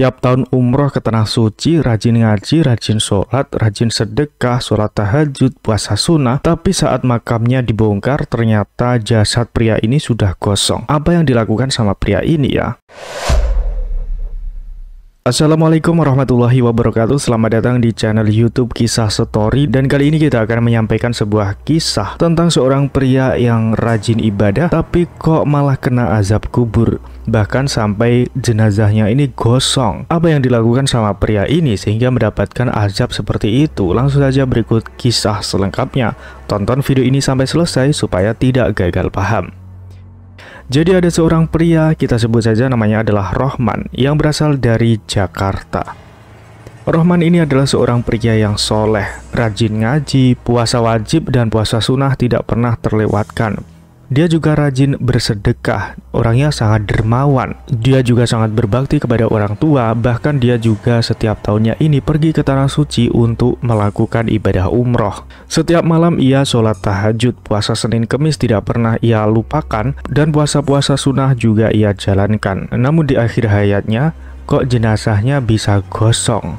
Tiap tahun umroh ke Tanah Suci, rajin ngaji, rajin sholat, rajin sedekah, sholat tahajud, puasa sunnah, tapi saat makamnya dibongkar ternyata jasad pria ini sudah gosong. Apa yang dilakukan sama pria ini ya? Assalamualaikum warahmatullahi wabarakatuh Selamat datang di channel youtube kisah story Dan kali ini kita akan menyampaikan sebuah kisah Tentang seorang pria yang rajin ibadah Tapi kok malah kena azab kubur bahkan sampai jenazahnya ini gosong. Apa yang dilakukan sama pria ini sehingga mendapatkan azab seperti itu? Langsung saja berikut kisah selengkapnya. Tonton video ini sampai selesai supaya tidak gagal paham. Jadi ada seorang pria, kita sebut saja namanya adalah Rohman, yang berasal dari Jakarta. Rohman ini adalah seorang pria yang soleh, rajin ngaji, puasa wajib dan puasa sunnah tidak pernah terlewatkan. Dia juga rajin bersedekah, orangnya sangat dermawan. Dia juga sangat berbakti kepada orang tua, bahkan dia juga setiap tahunnya ini pergi ke Tanah Suci untuk melakukan ibadah umroh. Setiap malam ia sholat tahajud, puasa Senin Kemis tidak pernah ia lupakan, dan puasa-puasa sunnah juga ia jalankan. Namun di akhir hayatnya, kok jenazahnya bisa gosong?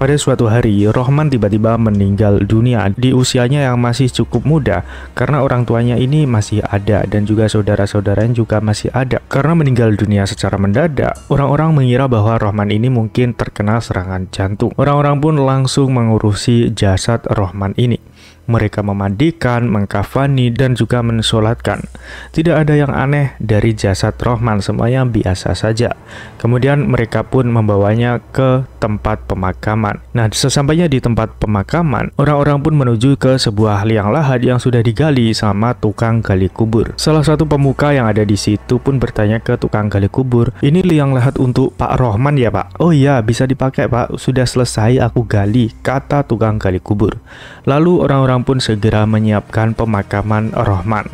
Pada suatu hari, Rohman tiba-tiba meninggal dunia di usianya yang masih cukup muda karena orang tuanya ini masih ada dan juga saudara-saudaranya juga masih ada. Karena meninggal dunia secara mendadak, orang-orang mengira bahwa Rohman ini mungkin terkena serangan jantung. Orang-orang pun langsung mengurusi jasad Rohman ini. Mereka memandikan, mengkafani, dan juga mensolatkan. Tidak ada yang aneh dari jasad Rohman, semuanya biasa saja. Kemudian mereka pun membawanya ke tempat pemakaman. Nah, sesampainya di tempat pemakaman, orang-orang pun menuju ke sebuah liang lahat yang sudah digali sama tukang gali kubur. Salah satu pemuka yang ada di situ pun bertanya ke tukang gali kubur, ini liang lahat untuk Pak Rohman ya Pak? Oh iya, bisa dipakai Pak, sudah selesai aku gali, kata tukang gali kubur. Lalu orang-orang Islam pun segera menyiapkan pemakaman Rohman.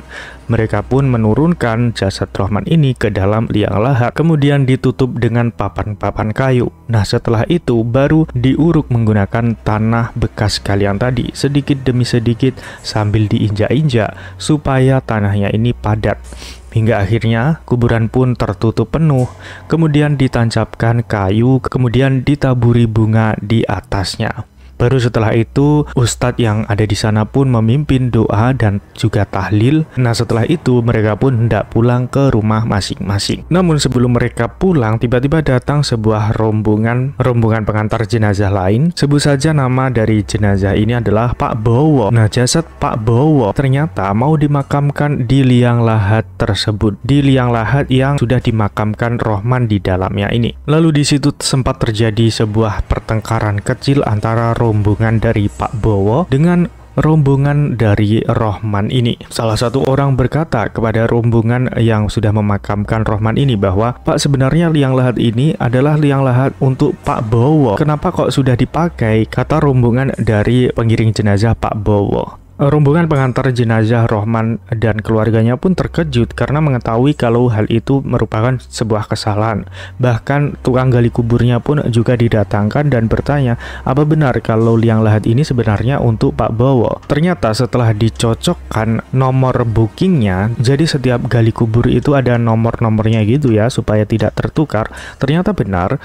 Mereka pun menurunkan jasad Rohman ini ke dalam liang lahat, kemudian ditutup dengan papan-papan kayu. Nah, setelah itu baru diuruk menggunakan tanah bekas kalian tadi, sedikit demi sedikit sambil diinjak-injak supaya tanahnya ini padat. Hingga akhirnya kuburan pun tertutup penuh, kemudian ditancapkan kayu, kemudian ditaburi bunga di atasnya. Baru setelah itu, ustadz yang ada di sana pun memimpin doa dan juga tahlil. Nah, setelah itu mereka pun hendak pulang ke rumah masing-masing. Namun sebelum mereka pulang, tiba-tiba datang sebuah rombongan rombongan pengantar jenazah lain. Sebut saja nama dari jenazah ini adalah Pak Bowo. Nah, jasad Pak Bowo ternyata mau dimakamkan di liang lahat tersebut, di liang lahat yang sudah dimakamkan Rohman di dalamnya ini. Lalu di situ sempat terjadi sebuah pertengkaran kecil antara rombongan dari Pak Bowo dengan rombongan dari Rohman ini. Salah satu orang berkata kepada rombongan yang sudah memakamkan Rohman ini bahwa Pak sebenarnya liang lahat ini adalah liang lahat untuk Pak Bowo. Kenapa kok sudah dipakai? Kata rombongan dari pengiring jenazah Pak Bowo. Rombongan pengantar jenazah Rohman dan keluarganya pun terkejut karena mengetahui kalau hal itu merupakan sebuah kesalahan. Bahkan tukang gali kuburnya pun juga didatangkan dan bertanya, apa benar kalau liang lahat ini sebenarnya untuk Pak Bowo? Ternyata setelah dicocokkan nomor bookingnya, jadi setiap gali kubur itu ada nomor-nomornya gitu ya supaya tidak tertukar. Ternyata benar,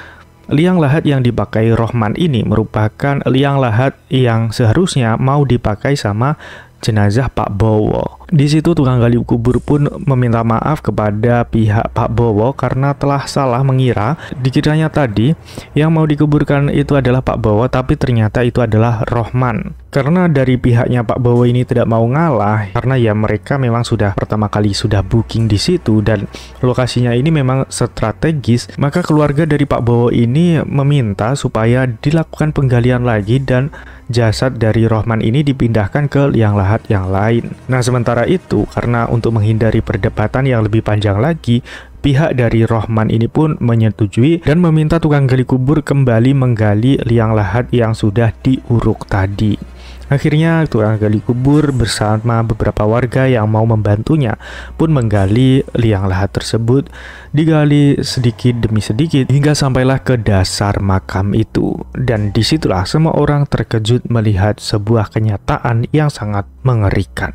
Liang lahat yang dipakai Rohman ini merupakan liang lahat yang seharusnya mau dipakai sama jenazah Pak Bowo. Di situ tukang gali kubur pun meminta maaf kepada pihak Pak Bowo karena telah salah mengira dikiranya tadi yang mau dikuburkan itu adalah Pak Bowo tapi ternyata itu adalah Rohman. Karena dari pihaknya Pak Bowo ini tidak mau ngalah, karena ya mereka memang sudah pertama kali sudah booking di situ dan lokasinya ini memang strategis, maka keluarga dari Pak Bowo ini meminta supaya dilakukan penggalian lagi dan jasad dari Rohman ini dipindahkan ke liang lahat yang lain. Nah, sementara itu, karena untuk menghindari perdebatan yang lebih panjang lagi, pihak dari Rohman ini pun menyetujui dan meminta tukang gali kubur kembali menggali liang lahat yang sudah diuruk tadi. Akhirnya, tukang gali kubur bersama beberapa warga yang mau membantunya pun menggali liang lahat tersebut, digali sedikit demi sedikit hingga sampailah ke dasar makam itu. Dan disitulah semua orang terkejut melihat sebuah kenyataan yang sangat mengerikan.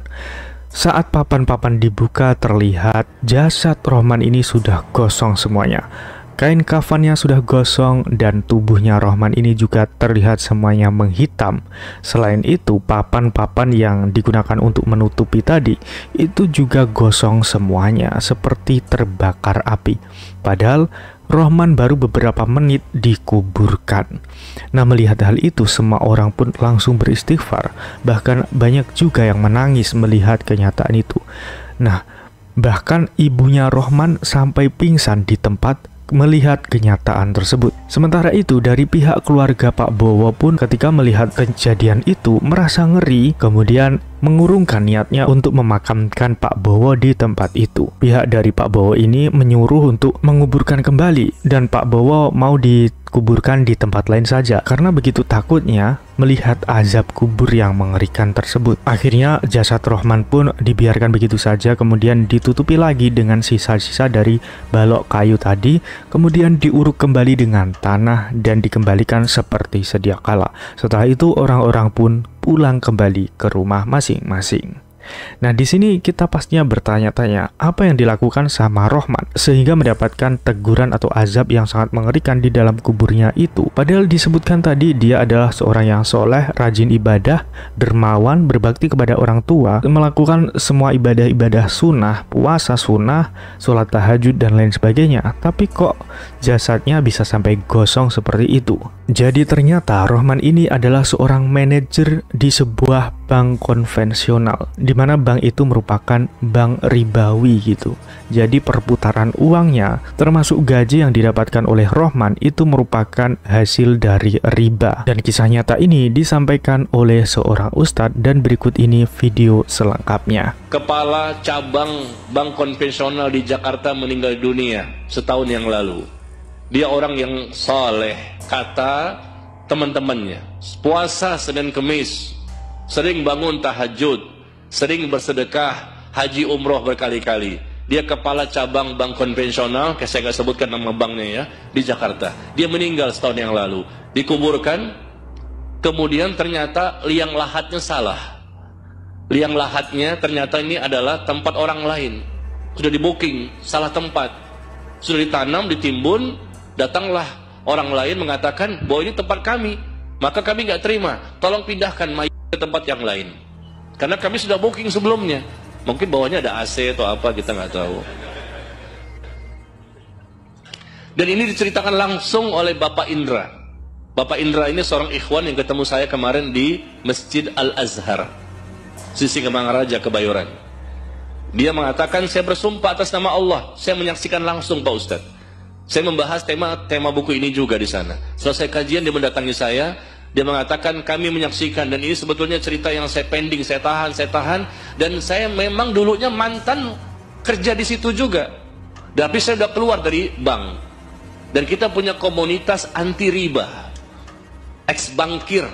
Saat papan-papan dibuka terlihat jasad Rohman ini sudah gosong semuanya Kain kafannya sudah gosong dan tubuhnya Rohman ini juga terlihat semuanya menghitam. Selain itu, papan-papan yang digunakan untuk menutupi tadi itu juga gosong semuanya seperti terbakar api. Padahal Rohman baru beberapa menit dikuburkan. Nah, melihat hal itu, semua orang pun langsung beristighfar. Bahkan, banyak juga yang menangis melihat kenyataan itu. Nah, bahkan ibunya Rohman sampai pingsan di tempat melihat kenyataan tersebut. Sementara itu dari pihak keluarga Pak Bowo pun ketika melihat kejadian itu merasa ngeri kemudian mengurungkan niatnya untuk memakamkan Pak Bowo di tempat itu. Pihak dari Pak Bowo ini menyuruh untuk menguburkan kembali dan Pak Bowo mau dikuburkan di tempat lain saja karena begitu takutnya melihat azab kubur yang mengerikan tersebut. Akhirnya jasad Rohman pun dibiarkan begitu saja kemudian ditutupi lagi dengan sisa-sisa dari balok kayu tadi kemudian diuruk kembali dengan tanah dan dikembalikan seperti sedia kala. Setelah itu orang-orang pun pulang kembali ke rumah masing-masing. Nah, di sini kita pastinya bertanya-tanya, apa yang dilakukan sama Rohman sehingga mendapatkan teguran atau azab yang sangat mengerikan di dalam kuburnya itu. Padahal disebutkan tadi dia adalah seorang yang soleh, rajin ibadah, dermawan, berbakti kepada orang tua, melakukan semua ibadah-ibadah sunnah, puasa sunnah, sholat tahajud, dan lain sebagainya. Tapi kok jasadnya bisa sampai gosong seperti itu? Jadi ternyata Rohman ini adalah seorang manajer di sebuah bank konvensional, di mana bank itu merupakan bank ribawi gitu. Jadi perputaran uangnya, termasuk gaji yang didapatkan oleh Rohman itu merupakan hasil dari riba. Dan kisah nyata ini disampaikan oleh seorang ustadz dan berikut ini video selengkapnya. Kepala cabang bank konvensional di Jakarta meninggal dunia setahun yang lalu. Dia orang yang saleh, kata teman-temannya. Puasa Senin Kemis, sering bangun tahajud, sering bersedekah, haji umroh berkali-kali. Dia kepala cabang bank konvensional, kayak saya nggak sebutkan nama banknya ya, di Jakarta. Dia meninggal setahun yang lalu, dikuburkan, kemudian ternyata liang lahatnya salah. Liang lahatnya ternyata ini adalah tempat orang lain. Sudah di salah tempat. Sudah ditanam, ditimbun, datanglah orang lain mengatakan bahwa ini tempat kami. Maka kami nggak terima, tolong pindahkan mayat ke tempat yang lain. Karena kami sudah booking sebelumnya. Mungkin bawahnya ada AC atau apa kita nggak tahu. Dan ini diceritakan langsung oleh Bapak Indra. Bapak Indra ini seorang ikhwan yang ketemu saya kemarin di Masjid Al-Azhar. Sisi Kemangaraja, Kebayoran. Dia mengatakan, saya bersumpah atas nama Allah. Saya menyaksikan langsung Pak Ustadz. Saya membahas tema tema buku ini juga di sana. Selesai kajian dia mendatangi saya, dia mengatakan kami menyaksikan dan ini sebetulnya cerita yang saya pending, saya tahan, saya tahan dan saya memang dulunya mantan kerja di situ juga. Tapi saya sudah keluar dari bank. Dan kita punya komunitas anti riba. Ex bankir.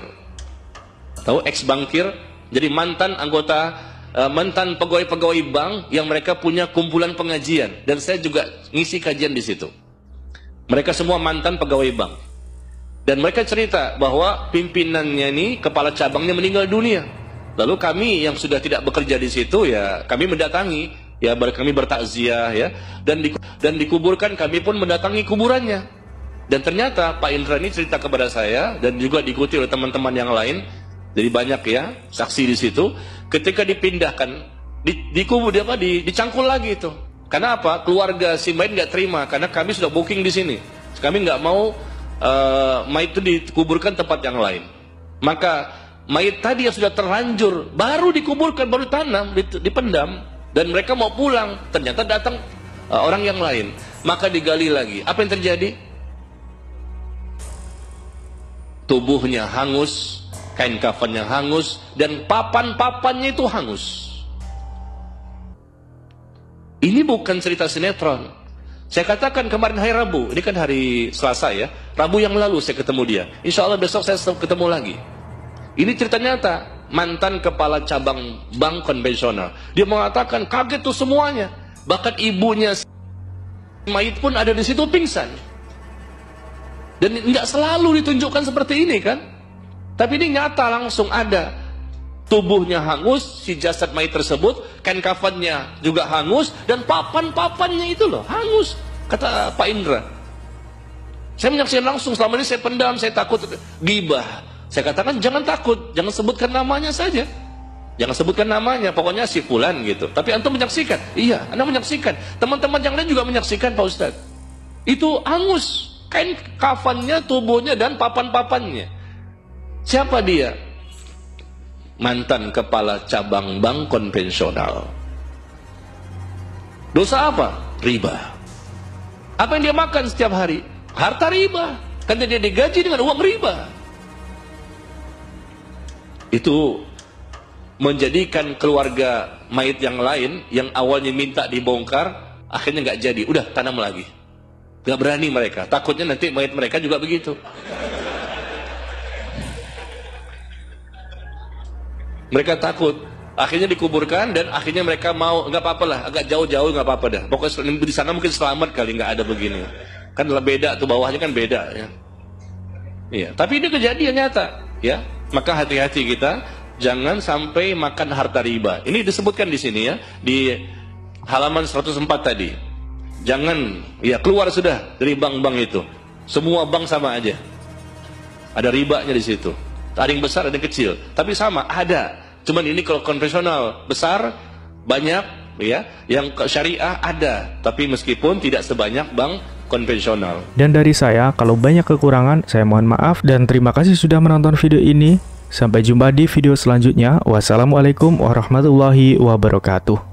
Tahu ex bankir? Jadi mantan anggota eh, mantan pegawai-pegawai bank yang mereka punya kumpulan pengajian dan saya juga ngisi kajian di situ. Mereka semua mantan pegawai bank. Dan mereka cerita bahwa pimpinannya ini kepala cabangnya meninggal dunia. Lalu kami yang sudah tidak bekerja di situ ya kami mendatangi ya kami bertakziah ya dan di, dan dikuburkan kami pun mendatangi kuburannya. Dan ternyata Pak Indra ini cerita kepada saya dan juga diikuti oleh teman-teman yang lain. Jadi banyak ya saksi di situ. Ketika dipindahkan di, di di apa di, dicangkul lagi itu. Karena apa? Keluarga si Main nggak terima karena kami sudah booking di sini. Kami nggak mau Eh, mayat itu dikuburkan tempat yang lain. Maka mayit tadi yang sudah terlanjur baru dikuburkan, baru tanam, dipendam dan mereka mau pulang, ternyata datang uh, orang yang lain. Maka digali lagi. Apa yang terjadi? Tubuhnya hangus, kain kafannya hangus dan papan-papannya itu hangus. Ini bukan cerita sinetron. Saya katakan kemarin hari Rabu, ini kan hari Selasa ya. Rabu yang lalu saya ketemu dia. Insya Allah besok saya ketemu lagi. Ini cerita nyata, mantan kepala cabang bank konvensional. Dia mengatakan kaget tuh semuanya. Bahkan ibunya mayit pun ada di situ pingsan. Dan nggak selalu ditunjukkan seperti ini kan. Tapi ini nyata langsung ada tubuhnya hangus, si jasad mayit tersebut, kain kafannya juga hangus, dan papan-papannya itu loh hangus, kata Pak Indra. Saya menyaksikan langsung, selama ini saya pendam, saya takut gibah. Saya katakan jangan takut, jangan sebutkan namanya saja. Jangan sebutkan namanya, pokoknya si Fulan gitu. Tapi antum menyaksikan, iya, anda menyaksikan. Teman-teman yang lain juga menyaksikan Pak Ustadz. Itu hangus, kain kafannya, tubuhnya, dan papan-papannya. Siapa dia? mantan kepala cabang bank konvensional. Dosa apa? Riba. Apa yang dia makan setiap hari? Harta riba. Kan dia digaji dengan uang riba. Itu menjadikan keluarga mayit yang lain yang awalnya minta dibongkar, akhirnya nggak jadi. Udah tanam lagi. Gak berani mereka. Takutnya nanti mayit mereka juga begitu. Mereka takut. Akhirnya dikuburkan dan akhirnya mereka mau nggak apa-apa lah, agak jauh-jauh nggak apa-apa dah. Pokoknya di sana mungkin selamat kali nggak ada begini. Kan beda tuh bawahnya kan beda ya. Iya, tapi ini kejadian nyata ya. Maka hati-hati kita jangan sampai makan harta riba. Ini disebutkan di sini ya di halaman 104 tadi. Jangan ya keluar sudah dari bank-bank itu. Semua bank sama aja. Ada ribanya di situ. Ada yang besar, ada yang kecil. Tapi sama, ada. Cuman ini kalau konvensional besar, banyak ya, yang syariah ada, tapi meskipun tidak sebanyak bank konvensional. Dan dari saya, kalau banyak kekurangan, saya mohon maaf dan terima kasih sudah menonton video ini. Sampai jumpa di video selanjutnya. Wassalamualaikum warahmatullahi wabarakatuh.